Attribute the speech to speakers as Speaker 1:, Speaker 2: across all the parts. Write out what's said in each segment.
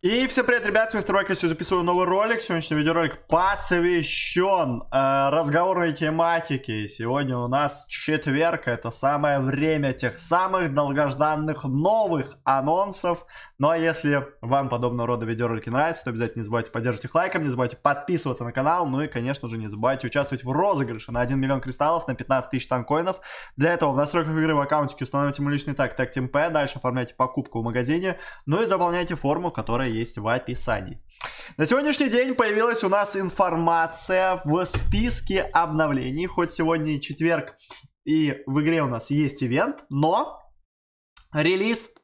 Speaker 1: И всем привет, ребят, с вами Стройка, сегодня записываю новый ролик. Сегодняшний видеоролик посвящен э, разговорной тематике. Сегодня у нас четверг, это самое время тех самых долгожданных новых анонсов. Ну а если вам подобного рода видеоролики нравятся, то обязательно не забывайте поддерживать их лайком, не забывайте подписываться на канал, ну и, конечно же, не забывайте участвовать в розыгрыше на 1 миллион кристаллов, на 15 тысяч танкоинов. Для этого в настройках игры в аккаунтике установите мой личный так, так, темп, дальше оформляйте покупку в магазине, ну и заполняйте форму, которая которая есть в описании. На сегодняшний день появилась у нас информация в списке обновлений. Хоть сегодня четверг и в игре у нас есть ивент, но релиз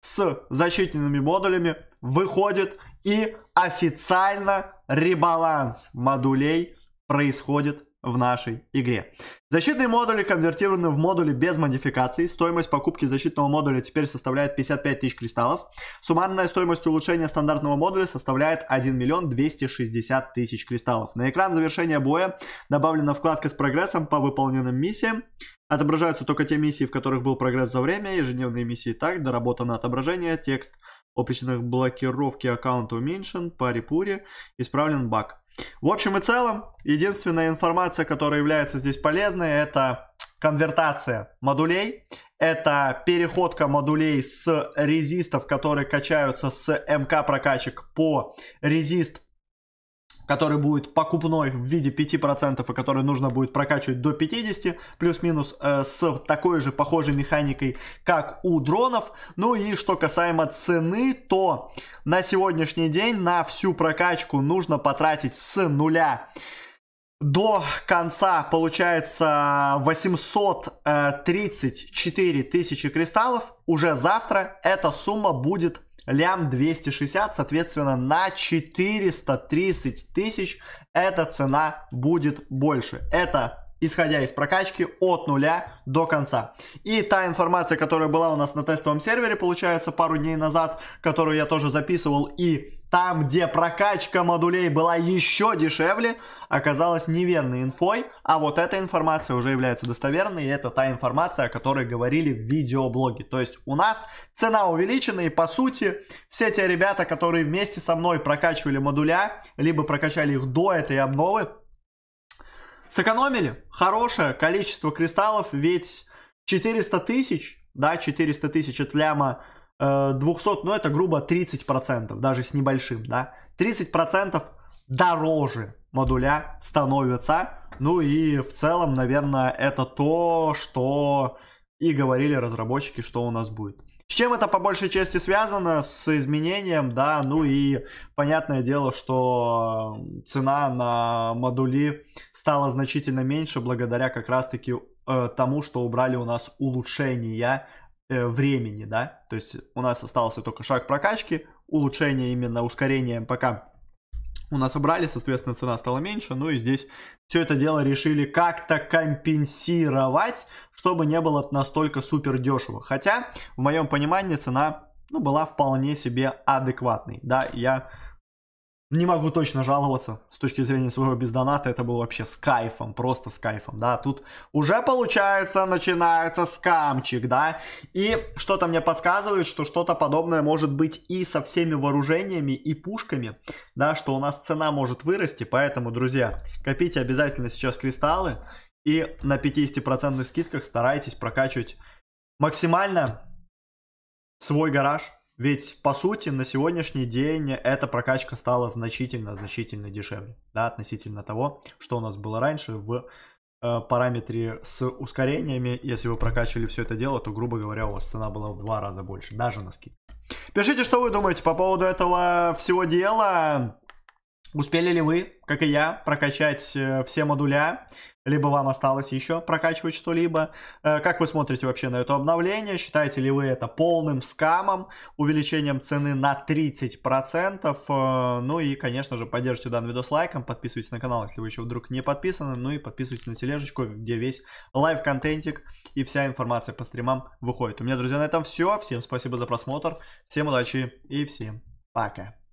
Speaker 1: с защитными модулями выходит и официально ребаланс модулей происходит в нашей игре. Защитные модули конвертированы в модули без модификаций. Стоимость покупки защитного модуля теперь составляет 55 тысяч кристаллов. Суммарная стоимость улучшения стандартного модуля составляет 1 миллион 260 тысяч кристаллов. На экран завершения боя добавлена вкладка с прогрессом по выполненным миссиям. Отображаются только те миссии, в которых был прогресс за время, ежедневные миссии так, доработано отображение, текст о причинах блокировки аккаунта уменьшен, паре пуре, исправлен баг. В общем и целом, единственная информация, которая является здесь полезной, это конвертация модулей. Это переходка модулей с резистов, которые качаются с МК прокачек по резист который будет покупной в виде 5% и который нужно будет прокачивать до 50, плюс-минус э, с такой же похожей механикой, как у дронов. Ну и что касаемо цены, то на сегодняшний день на всю прокачку нужно потратить с нуля до конца получается 834 э, тысячи кристаллов. Уже завтра эта сумма будет лям 260, соответственно, на 430 тысяч эта цена будет больше. Это исходя из прокачки от нуля до конца. И та информация, которая была у нас на тестовом сервере, получается, пару дней назад, которую я тоже записывал и там, где прокачка модулей была еще дешевле, оказалась неверной инфой, а вот эта информация уже является достоверной, и это та информация, о которой говорили в видеоблоге. То есть у нас цена увеличена, и по сути все те ребята, которые вместе со мной прокачивали модуля, либо прокачали их до этой обновы, сэкономили хорошее количество кристаллов, ведь 400 тысяч, да, 400 тысяч от ляма 200, э, ну это грубо 30%, даже с небольшим, да, 30% дороже модуля становятся. Ну и в целом, наверное, это то, что и говорили разработчики, что у нас будет. С чем это по большей части связано? С изменением, да, ну и понятное дело, что цена на модули стала значительно меньше благодаря как раз-таки э, тому, что убрали у нас улучшения э, времени, да, то есть у нас остался только шаг прокачки, улучшение именно, ускорение пока у нас убрали, соответственно, цена стала меньше. Ну и здесь все это дело решили как-то компенсировать, чтобы не было настолько супер дешево. Хотя, в моем понимании, цена ну, была вполне себе адекватной. Да, я не могу точно жаловаться с точки зрения своего бездоната. Это было вообще с кайфом, просто с кайфом, да. Тут уже получается, начинается скамчик, да. И что-то мне подсказывает, что что-то подобное может быть и со всеми вооружениями, и пушками, да, что у нас цена может вырасти. Поэтому, друзья, копите обязательно сейчас кристаллы и на 50% скидках старайтесь прокачивать максимально свой гараж. Ведь, по сути, на сегодняшний день эта прокачка стала значительно-значительно дешевле, да, относительно того, что у нас было раньше в э, параметре с ускорениями. Если вы прокачивали все это дело, то, грубо говоря, у вас цена была в два раза больше, даже на скидке. Пишите, что вы думаете по поводу этого всего дела. Успели ли вы, как и я, прокачать э, все модуля, либо вам осталось еще прокачивать что-либо? Э, как вы смотрите вообще на это обновление? Считаете ли вы это полным скамом, увеличением цены на 30%? Э, ну и, конечно же, поддержите данный видос лайком, подписывайтесь на канал, если вы еще вдруг не подписаны, ну и подписывайтесь на тележечку, где весь лайв-контентик и вся информация по стримам выходит. У меня, друзья, на этом все. Всем спасибо за просмотр, всем удачи и всем пока.